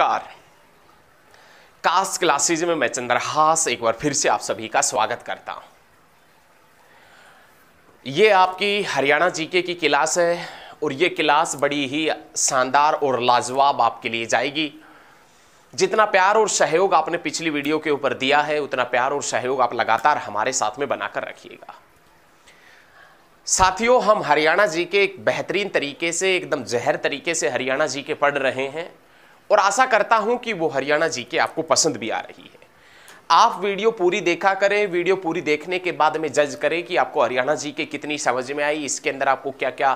नमस्कार कास क्लासेज में मैं चंद्रहास एक बार फिर से आप सभी का स्वागत करता हूं ये आपकी हरियाणा जीके की क्लास है और ये क्लास बड़ी ही शानदार और लाजवाब आपके लिए जाएगी जितना प्यार और सहयोग आपने पिछली वीडियो के ऊपर दिया है उतना प्यार और सहयोग आप लगातार हमारे साथ में बनाकर रखिएगा साथियों हम हरियाणा जी के एक बेहतरीन तरीके से एकदम जहर तरीके से हरियाणा जी के पढ़ रहे हैं और आशा करता हूं कि वो हरियाणा जी के आपको पसंद भी आ रही है आप वीडियो पूरी देखा करें वीडियो पूरी देखने के बाद में जज करें कि आपको हरियाणा जी के कितनी समझ में आई इसके अंदर आपको क्या क्या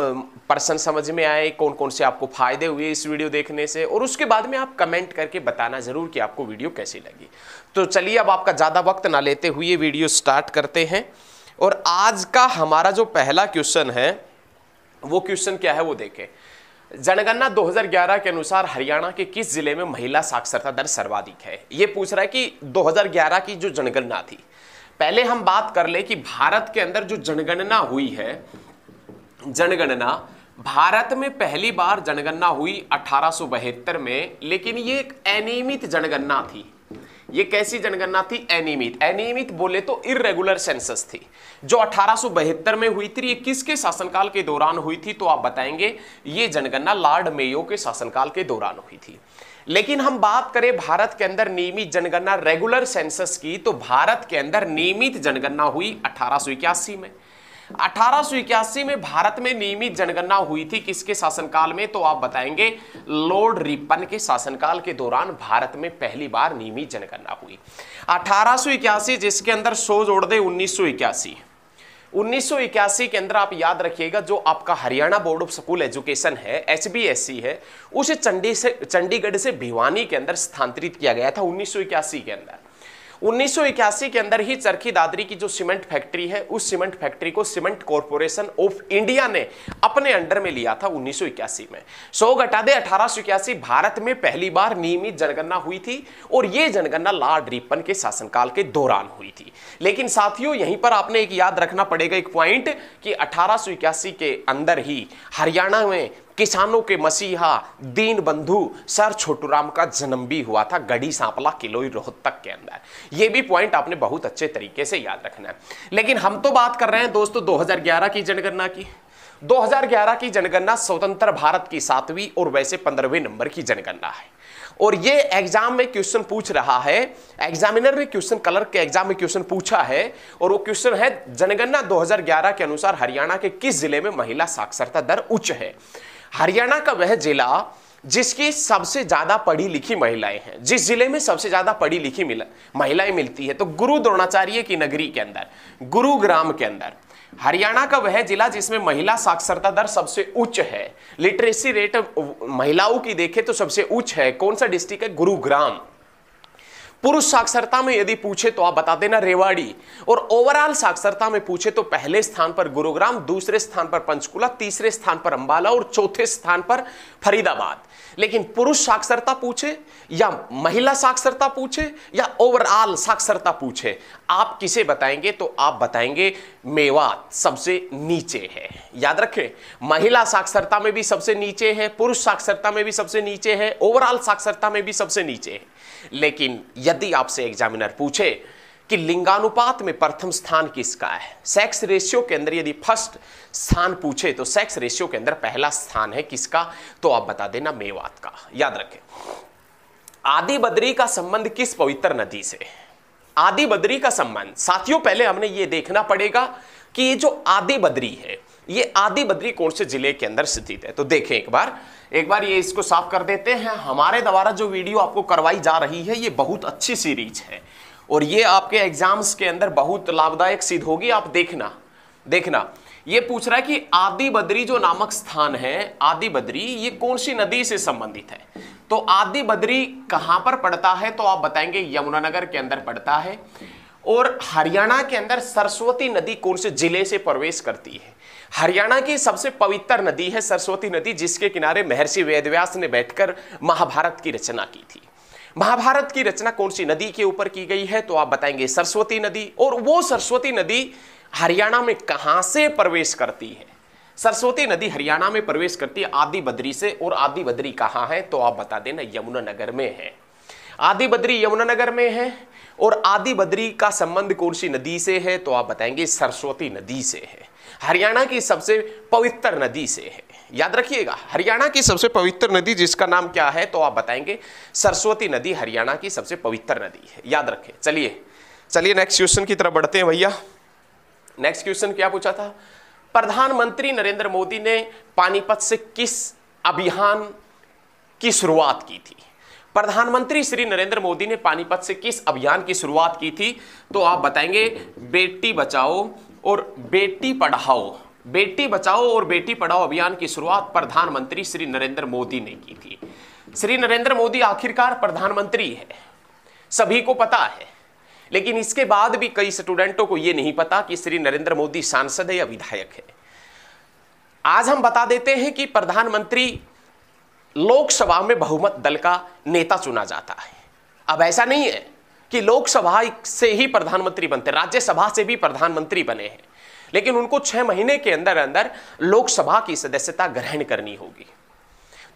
पर्सन समझ में आए कौन कौन से आपको फायदे हुए इस वीडियो देखने से और उसके बाद में आप कमेंट करके बताना ज़रूर कि आपको वीडियो कैसी लगी तो चलिए अब आपका ज़्यादा वक्त ना लेते हुए वीडियो स्टार्ट करते हैं और आज का हमारा जो पहला क्वेश्चन है वो क्वेश्चन क्या है वो देखें जनगणना 2011 के अनुसार हरियाणा के किस जिले में महिला साक्षरता दर सर्वाधिक है ये पूछ रहा है कि 2011 की जो जनगणना थी पहले हम बात कर ले कि भारत के अंदर जो जनगणना हुई है जनगणना भारत में पहली बार जनगणना हुई अठारह में लेकिन ये एक अनियमित जनगणना थी ये कैसी जनगणना थी एनिमित एनिमित बोले तो इरेगुलर सेंसस थी जो अठारह में हुई थी ये किसके शासनकाल के दौरान हुई थी तो आप बताएंगे ये जनगणना लॉर्ड मेयो के शासनकाल के दौरान हुई थी लेकिन हम बात करें भारत के अंदर नियमित जनगणना रेगुलर सेंसस की तो भारत के अंदर नियमित जनगणना हुई अठारह में अठारह में भारत में नियमित जनगणना हुई थी किसके शासनकाल में तो आप बताएंगे लॉर्ड रिपन के शासनकाल के दौरान भारत में पहली बार नियमित जनगणना हुई अठारह जिसके अंदर सो जोड़ दे उन्नीस 1981 के अंदर आप याद रखिएगा जो आपका Haryana board of school education है एच है उसे चंडी से चंडीगढ़ से भिवानी के अंदर स्थानांतरित किया गया था उन्नीस के अंदर 1981 के अंदर ही चरखी दादरी की जो सीमेंट फैक्ट्री है उस सीमेंट फैक्ट्री को सीमेंट कॉरपोरेशन ऑफ इंडिया ने अपने अंडर में लिया था उन्नीस में सो घटा दे अठारह भारत में पहली बार नियमित जनगणना हुई थी और यह जनगणना लॉर्ड रिपन के शासनकाल के दौरान हुई थी लेकिन साथियों यहीं पर आपने एक याद रखना पड़ेगा एक पॉइंट कि अठारह के अंदर ही हरियाणा में किसानों के मसीहा दीन बंधु सर छोटूराम का जन्म भी हुआ था गढ़ी सांपला किलोई रोहतक के अंदर यह भी पॉइंट आपने बहुत अच्छे तरीके से याद रखना है लेकिन हम तो बात कर रहे हैं दोस्तों 2011 की जनगणना की 2011 की जनगणना स्वतंत्र भारत की सातवीं और वैसे पंद्रहवें नंबर की जनगणना है और ये एग्जाम में क्वेश्चन पूछ रहा है एग्जामिनर ने क्वेश्चन कलर के एग्जाम में क्वेश्चन पूछा है और वो क्वेश्चन है जनगणना 2011 के अनुसार हरियाणा के किस जिले में महिला साक्षरता दर उच्च है हरियाणा का वह जिला जिसकी सबसे ज्यादा पढ़ी लिखी महिलाएं हैं जिस जिले में सबसे ज्यादा पढ़ी लिखी महिलाएं मिलती है तो गुरु द्रोणाचार्य की नगरी के अंदर गुरुग्राम के अंदर हरियाणा का वह जिला जिसमें महिला साक्षरता दर सबसे उच्च है लिटरेसी रेट महिलाओं की देखे तो सबसे उच्च है कौन सा डिस्ट्रिक्ट है गुरुग्राम पुरुष साक्षरता में यदि पूछे तो आप बता देना रेवाड़ी और ओवरऑल साक्षरता में पूछे तो पहले स्थान पर गुरुग्राम दूसरे स्थान पर पंचकुला तीसरे स्थान पर अंबाला और चौथे स्थान पर फरीदाबाद लेकिन पुरुष साक्षरता पूछे या महिला साक्षरता पूछे या ओवरऑल साक्षरता पूछे आप किसे बताएंगे तो आप बताएंगे मेवात सबसे नीचे है याद रखें महिला साक्षरता में भी सबसे नीचे है पुरुष साक्षरता में भी सबसे नीचे है ओवरऑल साक्षरता में भी सबसे नीचे है लेकिन यदि आपसे एग्जामिनर पूछे कि लिंगानुपात में प्रथम स्थान किसका है सेक्स रेशियो के अंदर यदि फर्स्ट स्थान पूछे तो सेक्स रेशियो के अंदर पहला स्थान है किसका तो आप बता देना मेवात का याद रखें आदि बद्री का संबंध किस पवित्र नदी से आदि बद्री का संबंध साथियों पहले हमने ये देखना पड़ेगा कि ये जो आदि बद्री है ये आदि बद्री कौन से जिले के अंदर स्थित है तो देखें एक बार एक बार ये इसको साफ कर देते हैं हमारे द्वारा जो वीडियो आपको करवाई जा रही है ये बहुत अच्छी सीरीज है और ये आपके एग्जाम्स के अंदर बहुत लाभदायक सिद्ध होगी आप देखना देखना ये पूछ रहा है कि आदि बद्री जो नामक स्थान है आदि बद्री ये कौन सी नदी से संबंधित है तो आदि बद्री कहां पर पड़ता है तो आप बताएंगे यमुनानगर के अंदर पड़ता है और हरियाणा के अंदर सरस्वती नदी कौन से जिले से प्रवेश करती है हरियाणा की सबसे पवित्र नदी है सरस्वती नदी जिसके किनारे महर्षि वेदव्यास ने बैठकर महाभारत की रचना की थी महाभारत की रचना कौन सी नदी के ऊपर की गई है तो आप बताएंगे सरस्वती नदी और वो सरस्वती नदी हरियाणा में कहा से प्रवेश करती है सरस्वती नदी हरियाणा में प्रवेश करती है आदि बद्री से और आदि बद्री कहाँ है तो आप बता देना यमुना नगर में है आदि बद्री यमुना नगर में है और आदि बद्री का संबंध कौन सी नदी से है तो आप बताएंगे सरस्वती नदी से है हरियाणा की सबसे पवित्र नदी से है याद रखिएगा हरियाणा की सबसे पवित्र नदी जिसका नाम क्या है तो आप बताएंगे सरस्वती नदी हरियाणा की सबसे पवित्र नदी है याद रखें चलिए चलिए नेक्स्ट क्वेश्चन की तरफ बढ़ते हैं भैया नेक्स्ट क्वेश्चन क्या पूछा था प्रधानमंत्री नरेंद्र मोदी ने पानीपत से किस अभियान की शुरुआत की थी प्रधानमंत्री श्री नरेंद्र मोदी ने पानीपत से किस अभियान की शुरुआत की थी तो आप बताएंगे बेटी बचाओ और बेटी पढ़ाओ बेटी बचाओ और बेटी पढ़ाओ अभियान की शुरुआत प्रधानमंत्री श्री नरेंद्र मोदी ने की थी श्री नरेंद्र मोदी आखिरकार प्रधानमंत्री है सभी को पता है लेकिन इसके बाद भी कई स्टूडेंटों को यह नहीं पता कि श्री नरेंद्र मोदी सांसद है या विधायक है आज हम बता देते हैं कि प्रधानमंत्री लोकसभा में बहुमत दल का नेता चुना जाता है अब ऐसा नहीं है कि लोकसभा से ही प्रधानमंत्री बनते राज्यसभा से भी प्रधानमंत्री बने हैं लेकिन उनको छह महीने के अंदर अंदर लोकसभा की सदस्यता ग्रहण करनी होगी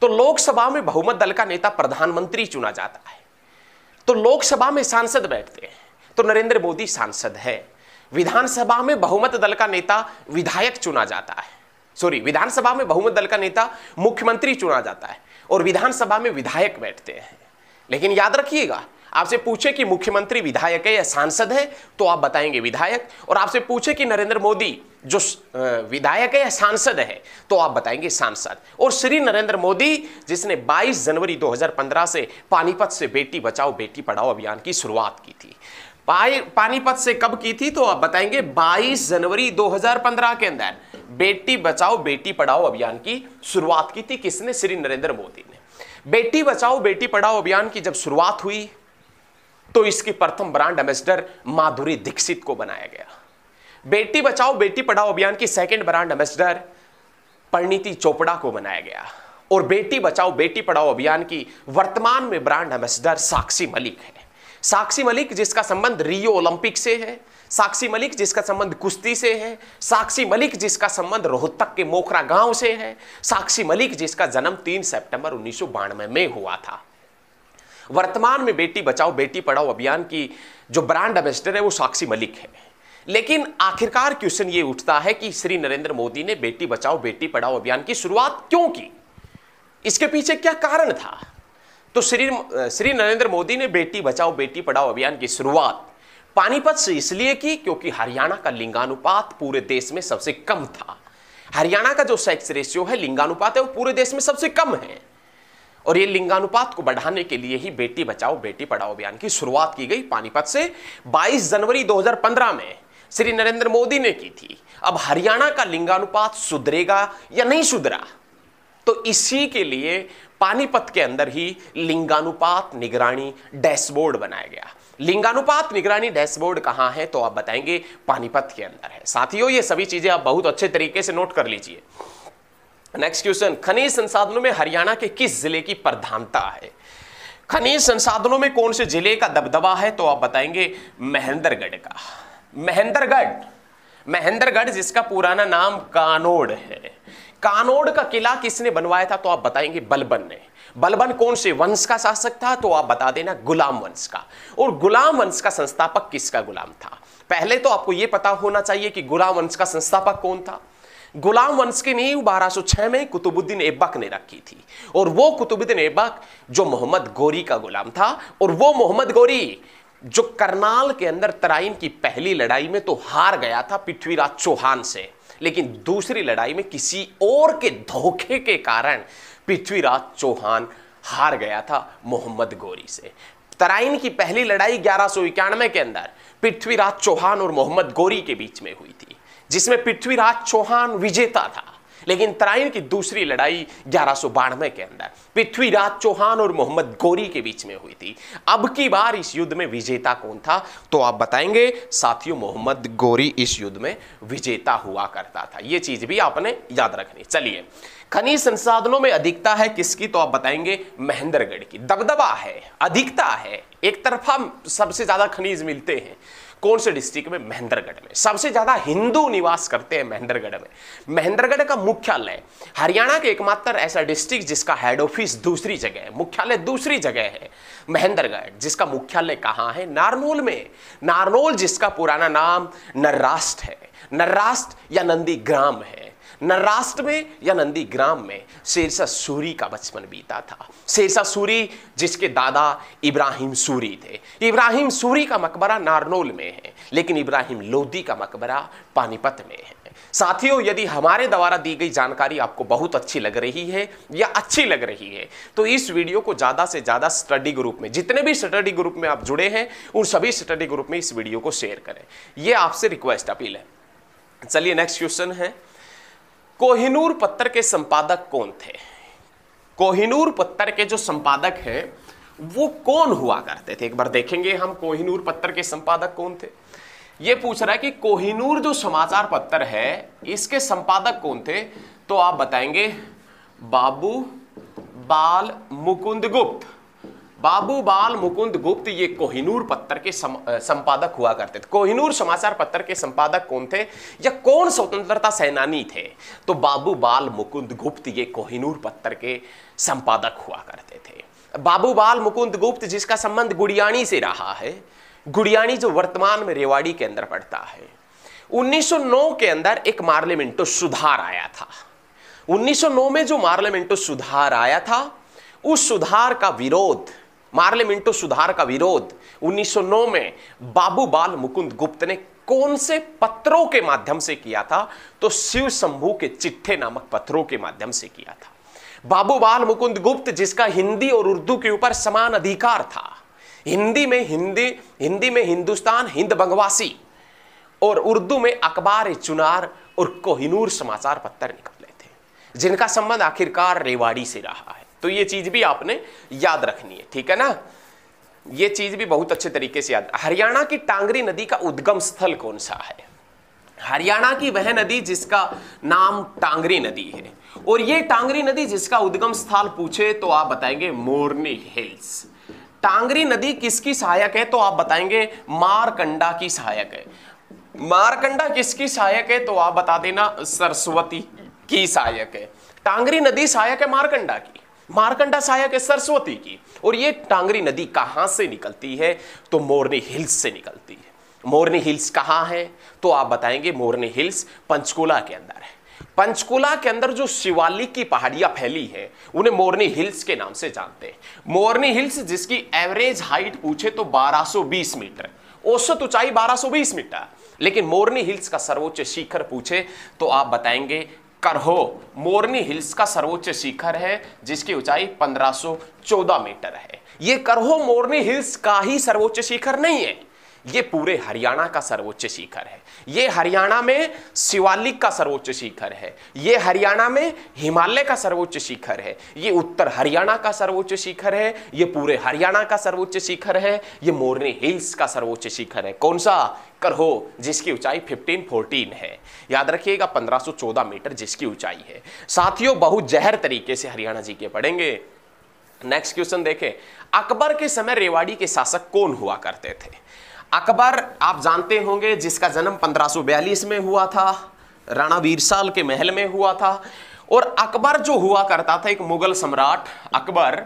तो लोकसभा में बहुमत दल का नेता प्रधानमंत्री चुना जाता है तो लोकसभा में सांसद बैठते हैं तो नरेंद्र मोदी सांसद है विधानसभा में बहुमत दल का नेता विधायक चुना जाता है सॉरी विधानसभा में बहुमत दल का नेता मुख्यमंत्री चुना जाता है और विधानसभा में विधायक बैठते हैं लेकिन याद रखिएगा आपसे पूछे कि मुख्यमंत्री विधायक है या सांसद है तो आप बताएंगे विधायक और आपसे पूछे कि नरेंद्र मोदी जो विधायक है या सांसद है तो आप बताएंगे सांसद और श्री नरेंद्र मोदी जिसने 22 जनवरी 2015 से पानीपत से बेटी बचाओ बेटी पढ़ाओ अभियान की शुरुआत की थी पानीपत से कब की थी तो आप बताएंगे 22 जनवरी 2015 के अंदर बेटी बचाओ बेटी पढ़ाओ अभियान की शुरुआत की थी किसने श्री नरेंद्र मोदी ने बेटी बचाओ बेटी पढ़ाओ अभियान की जब शुरुआत हुई तो इसकी प्रथम ब्रांड एम्बेसडर माधुरी दीक्षित को बनाया गया बेटी बचाओ बेटी पढ़ाओ अभियान की second brand ambassador Parineeti Chopra को बनाया गया और बेटी बचाओ बेटी पढ़ाओ अभियान की वर्तमान में ब्रांड एम्बेसडर साक्षी मलिक है साक्षी मलिक जिसका संबंध रियो ओलंपिक से है साक्षी मलिक जिसका संबंध कुश्ती से है साक्षी मलिक जिसका संबंध रोहतक के मोखरा गांव से है साक्षी मलिक जिसका जन्म 3 सितंबर उन्नीस में हुआ था वर्तमान में बेटी बचाओ बेटी पढ़ाओ अभियान की जो ब्रांड एम्बेसडर है वो साक्षी मलिक है लेकिन आखिरकार क्वेश्चन ये उठता है कि श्री नरेंद्र मोदी ने बेटी बचाओ बेटी पढ़ाओ अभियान की शुरुआत क्यों की इसके पीछे क्या कारण था तो श्री श्री नरेंद्र मोदी ने बेटी बचाओ बेटी पढ़ाओ अभियान की शुरुआत पानीपत से इसलिए की क्योंकि हरियाणा का लिंगानुपात पूरे देश में सबसे कम था हरियाणा का जो सेक्स रेशियो है लिंगानुपात है वो पूरे देश में सबसे कम है और ये लिंगानुपात को बढ़ाने के लिए ही बेटी बचाओ बेटी पढ़ाओ अभियान की शुरुआत की गई पानीपत से 22 जनवरी 2015 में श्री नरेंद्र मोदी ने की थी अब हरियाणा का लिंगानुपात सुधरेगा या नहीं सुधरा तो इसी के लिए पानीपत के अंदर ही लिंगानुपात निगरानी डैशबोर्ड बनाया गया लिंगानुपात निगरानी डैशबोर्ड कहां है तो आप बताएंगे पानीपत के अंदर है साथियों ये सभी चीजें आप बहुत अच्छे तरीके से नोट कर लीजिए नेक्स्ट क्वेश्चन खनिज संसाधनों में हरियाणा के किस जिले की प्रधानता है खनिज संसाधनों में कौन से जिले का दबदबा है तो आप बताएंगे महेंद्रगढ़ का महेंद्रगढ़ महेंद्रगढ़ जिसका पुराना नाम कानोड़ है कानोड़ का किला किसने बनवाया था तो आप बताएंगे बलबन ने बलबन कौन से वंश का शासक था तो आप बता देना गुलाम वंश का और गुलाम वंश का संस्थापक किसका गुलाम था पहले तो आपको यह पता होना चाहिए कि गुलाम वंश का संस्थापक कौन था गुलाम वंश की नहीं बारह छह में कुतुबुद्दीन ऐबक ने रखी थी और वो कुतुबुद्दीन ऐबक जो मोहम्मद गौरी का गुलाम था और वो मोहम्मद गौरी जो करनाल के अंदर तराइन की पहली लड़ाई में तो हार गया था पृथ्वीराज चौहान से लेकिन दूसरी लड़ाई में किसी और के धोखे के कारण पृथ्वीराज चौहान हार गया था मोहम्मद गोरी से तराइन की पहली लड़ाई ग्यारह के अंदर पृथ्वीराज चौहान और मोहम्मद गौरी के बीच में हुई थी जिसमें पृथ्वीराज चौहान विजेता था लेकिन तराइन की दूसरी लड़ाई ग्यारह बानवे के अंदर पृथ्वीराज चौहान और मोहम्मद गोरी के बीच में हुई थी अब की बार इस युद्ध में विजेता कौन था तो आप बताएंगे साथियों मोहम्मद गोरी इस युद्ध में विजेता हुआ करता था ये चीज भी आपने याद रखनी चलिए खनिज संसाधनों में अधिकता है किसकी तो आप बताएंगे महेंद्रगढ़ की दबदबा है अधिकता है एक तरफा सबसे ज्यादा खनिज मिलते हैं कौन से डिस्ट्रिक्ट में महेंद्रगढ़ में सबसे ज्यादा हिंदू निवास करते हैं महेंद्रगढ़ में महेंद्रगढ़ का मुख्यालय हरियाणा के एकमात्र ऐसा डिस्ट्रिक्ट जिसका हेड ऑफिस दूसरी जगह है मुख्यालय दूसरी जगह है महेंद्रगढ़ जिसका मुख्यालय कहाँ है नारनोल में नारनोल जिसका पुराना नाम नर्राष्ट्र है नर्राष्ट्र या नंदी ग्राम है न राष्ट्र में या नंदी ग्राम में शेरशाह सूरी का बचपन बीता था शेरशाह सूरी जिसके दादा इब्राहिम सूरी थे इब्राहिम सूरी का मकबरा नारनोल में है लेकिन इब्राहिम लोधी का मकबरा पानीपत में है साथियों यदि हमारे द्वारा दी गई जानकारी आपको बहुत अच्छी लग रही है या अच्छी लग रही है तो इस वीडियो को ज़्यादा से ज़्यादा स्टडी ग्रुप में जितने भी स्टडी ग्रुप में आप जुड़े हैं उन सभी स्टडी ग्रुप में इस वीडियो को शेयर करें यह आपसे रिक्वेस्ट अपील है चलिए नेक्स्ट क्वेश्चन है कोहिनूर पत्थर के संपादक कौन थे कोहिनूर पत्थर के जो संपादक हैं वो कौन हुआ करते थे एक बार देखेंगे हम कोहिनूर पत्थर के संपादक कौन थे ये पूछ रहा है कि कोहिनूर जो समाचार पत्र है इसके संपादक कौन थे तो आप बताएंगे बाबू बाल मुकुंद गुप्त बाबू बाल मुकुंद गुप्त ये कोहिनूर पत्र के सम, संपादक हुआ करते थे कोहिनूर समाचार पत्र के संपादक कौन थे या कौन स्वतंत्रता सेनानी थे तो बाबू बाल मुकुंद गुप्त ये कोहिनूर पत्र के संपादक हुआ करते थे बाबू बाल मुकुंद गुप्त जिसका संबंध गुड़ियाणी से रहा है गुड़ियाणी जो वर्तमान में रेवाड़ी के अंदर पड़ता है 1909 के अंदर एक मार्लिमेंटो सुधार आया था 1909 में जो मार्लिमेंटो सुधार आया था उस सुधार का विरोध मार्ले मिंटो सुधार का विरोध 1909 में बाबू बाल मुकुंद गुप्त ने कौन से पत्रों के माध्यम से किया था तो शिव शंभू के चिट्ठे नामक पत्रों के माध्यम से किया था बाबू बाल मुकुंद गुप्त जिसका हिंदी और उर्दू के ऊपर समान अधिकार था हिंदी में हिंदी हिंदी में हिंदुस्तान हिंद बंगवासी और उर्दू में अखबार चुनार और कोहिनूर समाचार पत्र निकले थे जिनका संबंध आखिरकार रेवाड़ी से रहा है तो ये चीज़ भी आपने याद रखनी है ठीक है ना ये चीज़ भी बहुत अच्छे तरीके से याद हरियाणा की टांगरी नदी का उद्गम स्थल कौन सा है हरियाणा की वह नदी जिसका नाम टांगरी नदी है और ये टांगरी नदी जिसका उद्गम स्थल पूछे तो आप बताएंगे मोरनी हिल्स टांगरी नदी किसकी सहायक है तो आप बताएंगे मारकंडा की सहायक है मारकंडा किसकी सहायक है तो आप बता देना सरस्वती की सहायक है टांगरी नदी सहायक है मारकंडा की मारकंडा सहायक है सरस्वती की और ये टांगरी नदी कहाँ से निकलती है तो मोरनी हिल्स से निकलती है मोरनी हिल्स कहाँ है तो आप बताएंगे मोरनी हिल्स पंचकुला के अंदर है पंचकुला के अंदर जो शिवालिक की पहाड़ियां फैली है उन्हें मोरनी हिल्स के नाम से जानते हैं मोरनी हिल्स जिसकी एवरेज हाइट पूछे तो 1220 मीटर औसत ऊंचाई 1220 मीटर लेकिन मोरनी हिल्स का सर्वोच्च शिखर पूछे तो आप बताएंगे करहो मोरनी हिल्स का सर्वोच्च शिखर है जिसकी ऊंचाई 1514 मीटर है ये करहो मोरनी हिल्स का ही सर्वोच्च शिखर नहीं है ये पूरे हरियाणा का सर्वोच्च शिखर है ये हरियाणा में शिवालिक का सर्वोच्च शिखर है ये हरियाणा में हिमालय का सर्वोच्च शिखर है ये उत्तर हरियाणा का सर्वोच्च शिखर है ये पूरे हरियाणा का सर्वोच्च शिखर है ये मोरनी हिल्स का सर्वोच्च शिखर है कौन सा करहो जिसकी ऊंचाई 1514 है याद रखिएगा 1514 मीटर जिसकी ऊंचाई है साथियों बहुत जहर तरीके से हरियाणा जी के पढ़ेंगे नेक्स्ट क्वेश्चन देखें अकबर के समय रेवाड़ी के शासक कौन हुआ करते थे अकबर आप जानते होंगे जिसका जन्म 1542 में हुआ था राणा वीरसाल के महल में हुआ था और अकबर जो हुआ करता था एक मुगल सम्राट अकबर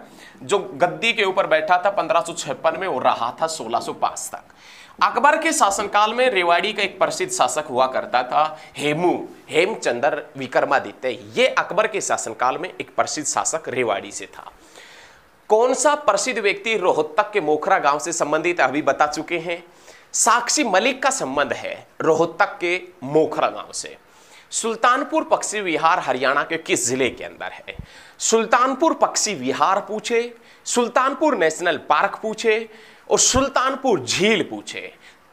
जो गद्दी के ऊपर बैठा था पंद्रह में और रहा था 1605 तक अकबर के शासनकाल में रेवाड़ी का एक प्रसिद्ध शासक हुआ करता था हेमू हेमचंद्र विक्रमादित्य ये अकबर के शासनकाल में एक प्रसिद्ध शासक रेवाड़ी से था कौन सा प्रसिद्ध व्यक्ति रोहतक के मोखरा गांव से संबंधित अभी बता चुके हैं साक्षी मलिक का संबंध है रोहतक के मोखरा गांव से सुल्तानपुर पक्षी विहार हरियाणा के किस जिले के अंदर है सुल्तानपुर पक्षी विहार पूछे सुल्तानपुर नेशनल पार्क पूछे और सुल्तानपुर झील पूछे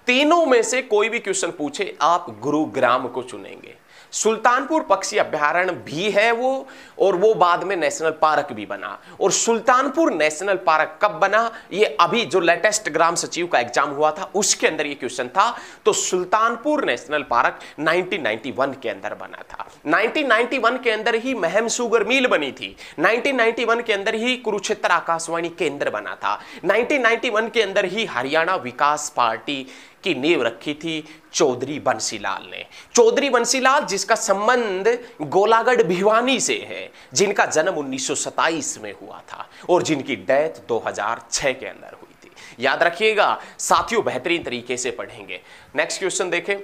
तीनों में से कोई भी क्वेश्चन पूछे आप गुरुग्राम को चुनेंगे सुल्तानपुर पक्षी अभ्यारण्य भी है वो और वो बाद में नेशनल पार्क भी बना और सुल्तानपुर नेशनल पार्क कब बना ये अभी जो लेटेस्ट ग्राम सचिव का एग्जाम हुआ था उसके अंदर ये क्वेश्चन था तो सुल्तानपुर नेशनल पार्क 1991 के अंदर बना था 1991 के अंदर ही महम सुगर मिल बनी थी 1991 के अंदर ही कुरुक्षेत्र आकाशवाणी केंद्र बना था 1991 के अंदर ही हरियाणा विकास पार्टी की नींव रखी थी चौधरी बंसीलाल ने चौधरी बंसीलाल जिसका संबंध गोलागढ़ भिवानी से है जिनका जन्म उन्नीस में हुआ था और जिनकी डेथ 2006 के अंदर हुई थी याद रखिएगा साथियों बेहतरीन तरीके से पढ़ेंगे नेक्स्ट क्वेश्चन देखें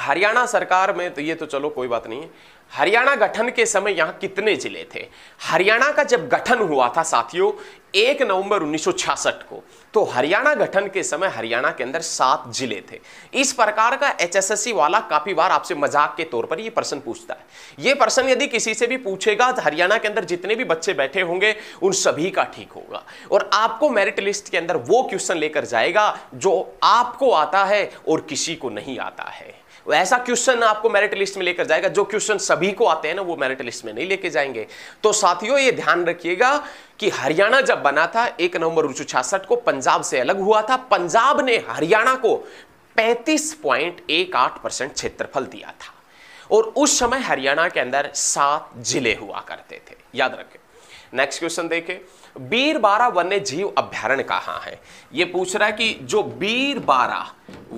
हरियाणा सरकार में तो ये तो चलो कोई बात नहीं है हरियाणा गठन के समय यहाँ कितने जिले थे हरियाणा का जब गठन हुआ था साथियों एक नवंबर 1966 को तो हरियाणा गठन के समय हरियाणा के अंदर सात जिले थे इस प्रकार का एचएसएससी वाला काफी बार आपसे मजाक के तौर पर ये प्रश्न पूछता है ये प्रश्न यदि किसी से भी पूछेगा तो हरियाणा के अंदर जितने भी बच्चे बैठे होंगे उन सभी का ठीक होगा और आपको मेरिट लिस्ट के अंदर वो क्वेश्चन लेकर जाएगा जो आपको आता है और किसी को नहीं आता है ऐसा क्वेश्चन आपको मेरिट लिस्ट में लेकर जाएगा जो क्वेश्चन सभी को आते हैं ना वो मेरिट लिस्ट में नहीं लेके जाएंगे तो साथियों ये ध्यान रखिएगा कि हरियाणा जब बना था एक नवंबर उन्नीस छियासठ को पंजाब से अलग हुआ था पंजाब ने हरियाणा को पैंतीस पॉइंट एक आठ परसेंट क्षेत्रफल दिया था और उस समय हरियाणा के अंदर सात जिले हुआ करते थे याद रखें नेक्स्ट क्वेश्चन देखें बीर बारा वन्य जीव अभ्यारण कहाँ है ये पूछ रहा है कि जो बीर बारा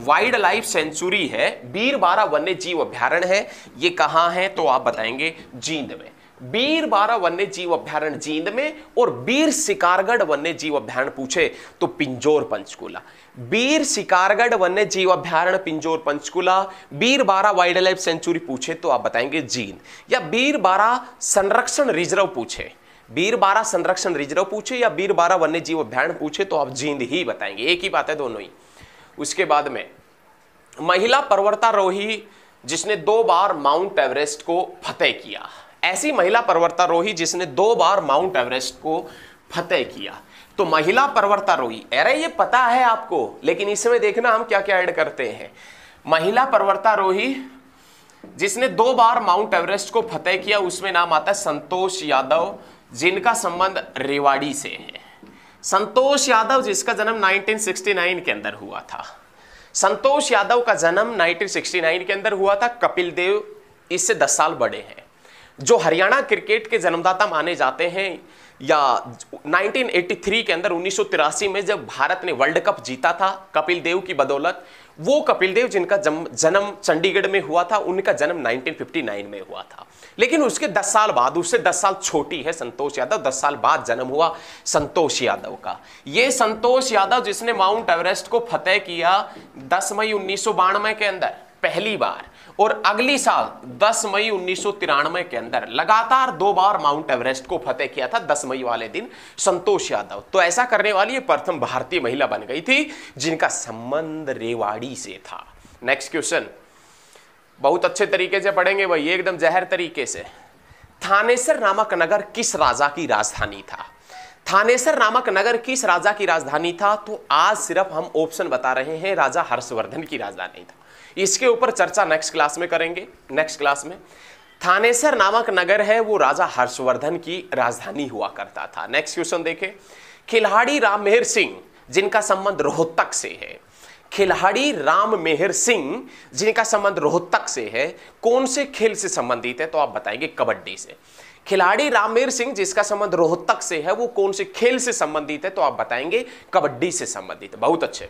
वाइल्ड लाइफ सेंचुरी है बीरबारा वन्य जीव अभ्यारण है ये कहाँ है तो आप बताएंगे जींद में बीर बारा वन्य जीव अभ्यारण जींद में और बीर शिकारगढ़ वन्य जीव अभ्यारण पूछे तो पिंजोर पंचकुला बीर शिकारगढ़ वन्य जीव अभ्यारण पिंजोर पंचकुला बीर बारा वाइल्ड लाइफ सेंचुरी पूछे तो आप बताएंगे जींद या बीर बारा संरक्षण रिजर्व पूछे बीरबारा संरक्षण रिजर्व पूछे या बीरबारा वन्य जीव अभ्यारण पूछे तो आप जींद ही बताएंगे एक ही बात है दोनों ही उसके बाद में महिला पर्वतारोही जिसने दो बार माउंट एवरेस्ट को फतेह किया ऐसी महिला पर्वतारोही जिसने दो बार माउंट एवरेस्ट को फतेह किया तो महिला पर्वतारोही अरे ये पता है आपको लेकिन इसमें देखना हम क्या क्या ऐड करते हैं महिला पर्वतारोही जिसने दो बार माउंट एवरेस्ट को फतेह किया उसमें नाम आता है संतोष यादव जिनका संबंध रेवाड़ी से है संतोष यादव जिसका जन्म 1969 के अंदर हुआ था संतोष यादव का जन्म 1969 के अंदर हुआ था कपिल देव इससे 10 साल बड़े हैं जो हरियाणा क्रिकेट के जन्मदाता माने जाते हैं या 1983 के अंदर उन्नीस में जब भारत ने वर्ल्ड कप जीता था कपिल देव की बदौलत वो कपिल देव जिनका जन्म चंडीगढ़ में हुआ था उनका जन्म 1959 में हुआ था लेकिन उसके 10 साल बाद उससे 10 साल छोटी है संतोष यादव 10 साल बाद जन्म हुआ संतोष यादव का ये संतोष यादव जिसने माउंट एवरेस्ट को फतेह किया 10 मई उन्नीस के अंदर पहली बार और अगली साल 10 मई उन्नीस के अंदर लगातार दो बार माउंट एवरेस्ट को फतेह किया था 10 मई वाले दिन संतोष यादव तो ऐसा करने वाली प्रथम भारतीय महिला बन गई थी जिनका संबंध रेवाड़ी से था नेक्स्ट क्वेश्चन बहुत अच्छे तरीके से पढ़ेंगे भाई एकदम जहर तरीके से थानेसर नामक नगर किस राजा की राजधानी था थानेसर नामक नगर किस राजा की राजधानी था तो आज सिर्फ हम ऑप्शन बता रहे हैं राजा हर्षवर्धन की राजधानी था इसके ऊपर चर्चा नेक्स्ट क्लास में करेंगे नेक्स्ट क्लास में थानेसर नामक नगर है वो राजा हर्षवर्धन की राजधानी हुआ करता था नेक्स्ट क्वेश्चन देखें खिलाड़ी राम मेहर सिंह जिनका संबंध रोहतक से है खिलाड़ी राम मेहर सिंह जिनका संबंध रोहतक से है कौन से खेल से संबंधित है तो आप बताएंगे कबड्डी से खिलाड़ी मेहर सिंह जिसका संबंध रोहतक से है वो कौन से खेल से संबंधित है तो आप बताएंगे कबड्डी से संबंधित बहुत अच्छे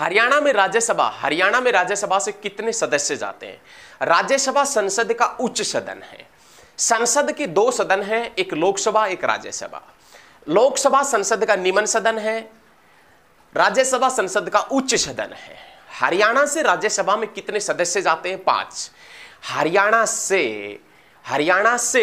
हरियाणा में राज्यसभा हरियाणा में राज्यसभा से कितने सदस्य जाते हैं राज्यसभा संसद का उच्च सदन है संसद के दो सदन हैं एक लोकसभा एक राज्यसभा लोकसभा संसद का निम्न सदन है राज्यसभा संसद का उच्च सदन है हरियाणा से राज्यसभा में कितने सदस्य जाते हैं पांच हरियाणा से हरियाणा से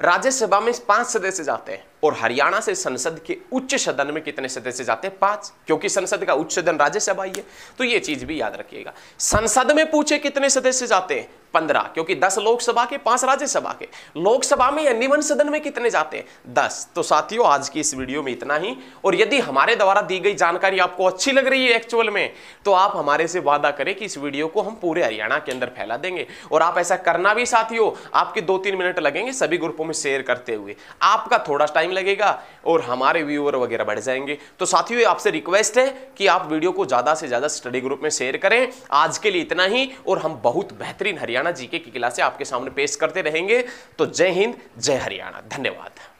राज्यसभा में पांच सदस्य जाते हैं और हरियाणा से संसद के उच्च सदन में कितने सदस्य जाते हैं पांच क्योंकि संसद का उच्च सदन राज्यसभा ही है तो ये चीज भी याद रखिएगा संसद में पूछे कितने सदस्य जाते हैं पंद्रह क्योंकि दस लोकसभा के पांच राज्यसभा के लोकसभा में या निम्न सदन में कितने जाते हैं दस तो साथियों आज की इस वीडियो में इतना ही और यदि हमारे द्वारा दी गई जानकारी आपको अच्छी लग रही है एक्चुअल में तो आप हमारे से वादा करें कि इस वीडियो को हम पूरे हरियाणा के अंदर फैला देंगे और आप ऐसा करना भी साथियों आपके दो तीन मिनट लगेंगे सभी ग्रुपों में शेयर करते हुए आपका थोड़ा टाइम टाइम लगेगा और हमारे व्यूअर वगैरह बढ़ जाएंगे तो साथियों आपसे रिक्वेस्ट है कि आप वीडियो को ज़्यादा से ज़्यादा स्टडी ग्रुप में शेयर करें आज के लिए इतना ही और हम बहुत बेहतरीन हरियाणा जीके की क्लासे आपके सामने पेश करते रहेंगे तो जय हिंद जय हरियाणा धन्यवाद